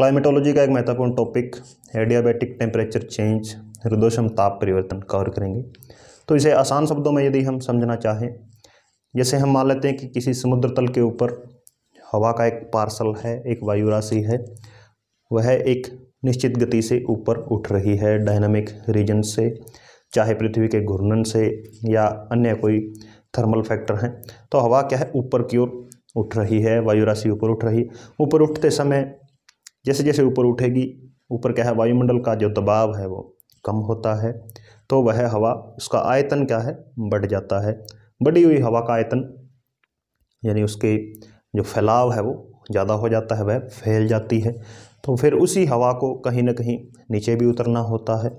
climatology का एक महत्वपूर्ण टॉपिक है डियाबेटिक टेम्परेचर चेंज हृदोषम ताप परिवर्तन कवर करेंगे तो इसे आसान शब्दों में यदि हम समझना चाहें जैसे हम मान लेते हैं कि किसी समुद्र तल के ऊपर हवा का एक पार्सल है एक वायु राशि है वह एक निश्चित गति से ऊपर उठ रही है डायनामिक रीजन से चाहे पृथ्वी के घूर्णन से या अन्य कोई थर्मल फैक्टर हैं तो हवा क्या है ऊपर की ओर उठ रही है वायु राशि ऊपर उठ रही है ऊपर उठते समय जैसे जैसे ऊपर उठेगी ऊपर क्या है वायुमंडल का जो दबाव है वो कम होता है तो वह हवा उसका आयतन क्या है बढ़ जाता है बढ़ी हुई हवा का आयतन यानी उसके जो फैलाव है वो ज़्यादा हो जाता है वह फैल जाती है तो फिर उसी हवा को कहीं ना कहीं नीचे भी उतरना होता है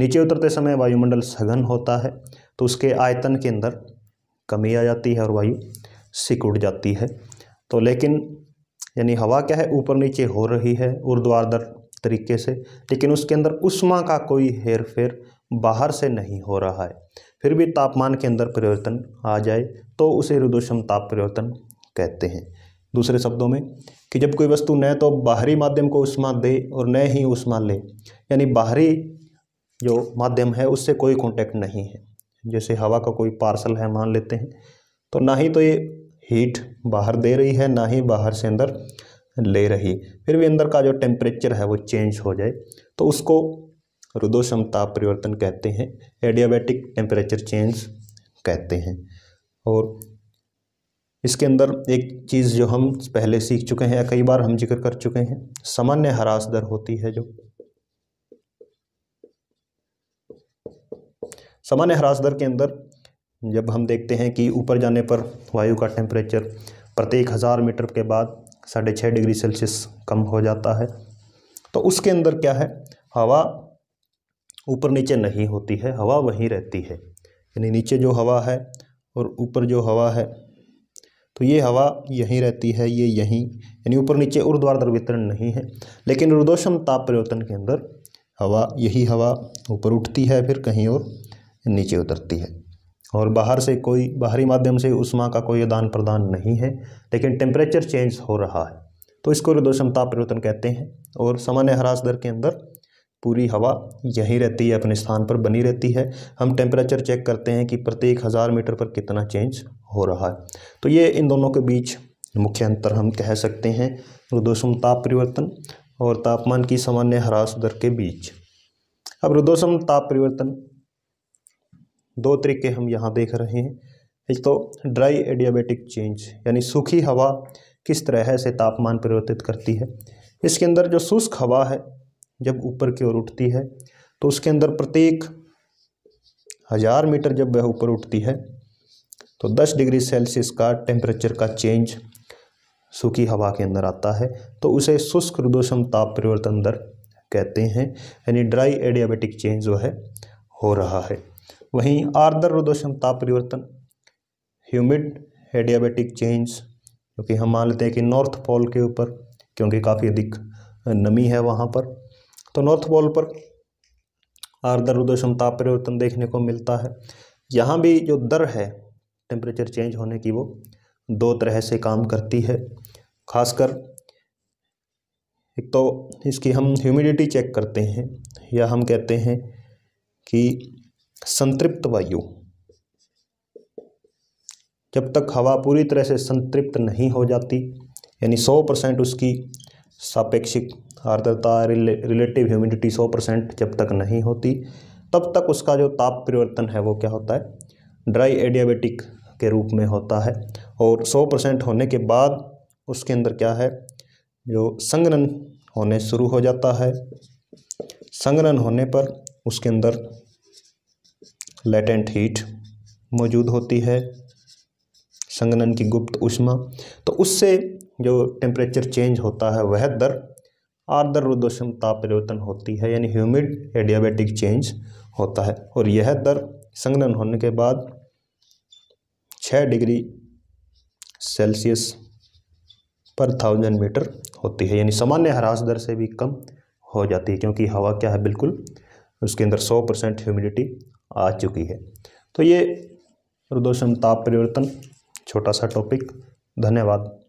नीचे उतरते समय वायुमंडल सघन होता है तो उसके आयतन के अंदर कमी आ जाती है और वायु सिकुड़ जाती है तो लेकिन यानी हवा क्या है ऊपर नीचे हो रही है ऊर्ध्वाधर तरीके से लेकिन उसके अंदर उष्मा का कोई हेर फेर बाहर से नहीं हो रहा है फिर भी तापमान के अंदर परिवर्तन आ जाए तो उसे रुदोषम ताप परिवर्तन कहते हैं दूसरे शब्दों में कि जब कोई वस्तु न तो बाहरी माध्यम को उष्मा दे और न ही उष्मा ले यानी बाहरी जो माध्यम है उससे कोई कॉन्टैक्ट नहीं है जैसे हवा का कोई पार्सल है मान लेते हैं तो ना ही तो ये हीट बाहर दे रही है ना ही बाहर से अंदर ले रही फिर भी अंदर का जो टेम्परेचर है वो चेंज हो जाए तो उसको रुदोषम ताप परिवर्तन कहते हैं एडियाबैटिक टेम्परेचर चेंज कहते हैं और इसके अंदर एक चीज़ जो हम पहले सीख चुके हैं कई बार हम जिक्र कर चुके हैं सामान्य हरास दर होती है जो सामान्य हरास दर के अंदर जब हम देखते हैं कि ऊपर जाने पर वायु का टेम्परेचर प्रत्येक हज़ार मीटर के बाद साढ़े छः डिग्री सेल्सियस कम हो जाता है तो उसके अंदर क्या है हवा ऊपर नीचे नहीं होती है हवा वहीं रहती है यानी नीचे जो हवा है और ऊपर जो हवा है तो ये हवा यहीं रहती है ये यहीं यानी ऊपर नीचे ऊर्ध्वार वितरण नहीं है लेकिन रुदोषम ताप परिवर्तन के अंदर हवा यही हवा ऊपर उठती है फिर कहीं और नीचे उतरती है और बाहर से कोई बाहरी माध्यम से उष्मा का कोई आदान प्रदान नहीं है लेकिन टेम्परेचर चेंज हो रहा है तो इसको रदोषम ताप परिवर्तन कहते हैं और सामान्य ह्रास दर के अंदर पूरी हवा यहीं रहती है अपने स्थान पर बनी रहती है हम टेम्परेचर चेक करते हैं कि प्रत्येक हज़ार मीटर पर कितना चेंज हो रहा है तो ये इन दोनों के बीच मुख्य अंतर हम कह सकते हैं रुदोषम ताप परिवर्तन और तापमान की सामान्य ह्रास दर के बीच अब रुदोषम ताप परिवर्तन दो तरीके हम यहाँ देख रहे हैं एक तो ड्राई एडियाबेटिक चेंज यानी सूखी हवा किस तरह से तापमान परिवर्तित करती है इसके अंदर जो शुष्क हवा है जब ऊपर की ओर उठती है तो उसके अंदर प्रत्येक हज़ार मीटर जब वह ऊपर उठती है तो 10 डिग्री सेल्सियस का टेम्परेचर का चेंज सूखी हवा के अंदर आता है तो उसे शुष्क रुदोषम ताप परिवर्तन दर कहते हैं यानी ड्राई एडियाबेटिक चेंज जो है हो रहा है वहीं आर्द्र रुदोषण ताप परिवर्तन ह्यूमिड एडियाबेटिक चेंज क्योंकि हम मान लेते हैं कि नॉर्थ पोल के ऊपर क्योंकि काफ़ी अधिक नमी है वहाँ पर तो नॉर्थ पोल पर आर्द्र रुदोषम ताप परिवर्तन देखने को मिलता है यहाँ भी जो दर है टेम्परेचर चेंज होने की वो दो तरह से काम करती है खासकर एक तो इसकी हम ह्यूमिडिटी चेक करते हैं या हम कहते हैं कि संतृप्त वायु जब तक हवा पूरी तरह से संतृप्त नहीं हो जाती यानी 100 परसेंट उसकी सापेक्षिक आर्द्रता रिले, रिलेटिव ह्यूमिडिटी 100 परसेंट जब तक नहीं होती तब तक उसका जो ताप परिवर्तन है वो क्या होता है ड्राई एडियाबेटिक के रूप में होता है और 100 परसेंट होने के बाद उसके अंदर क्या है जो संगनन होने शुरू हो जाता है संगनन होने पर उसके अंदर लेटेंट हीट मौजूद होती है संगनन की गुप्त उष्मा तो उससे जो टेम्परेचर चेंज होता है वह दर आर्द्र रुदोषम ताप परिवर्तन होती है यानी ह्यूमिड एडियाबेटिक चेंज होता है और यह दर संगनन होने के बाद छः डिग्री सेल्सियस पर थाउजेंड मीटर होती है यानी सामान्य ह्रास दर से भी कम हो जाती है क्योंकि हवा क्या है बिल्कुल उसके अंदर सौ परसेंट ह्यूमिडिटी आ चुकी है तो ये प्रदूषण ताप परिवर्तन छोटा सा टॉपिक धन्यवाद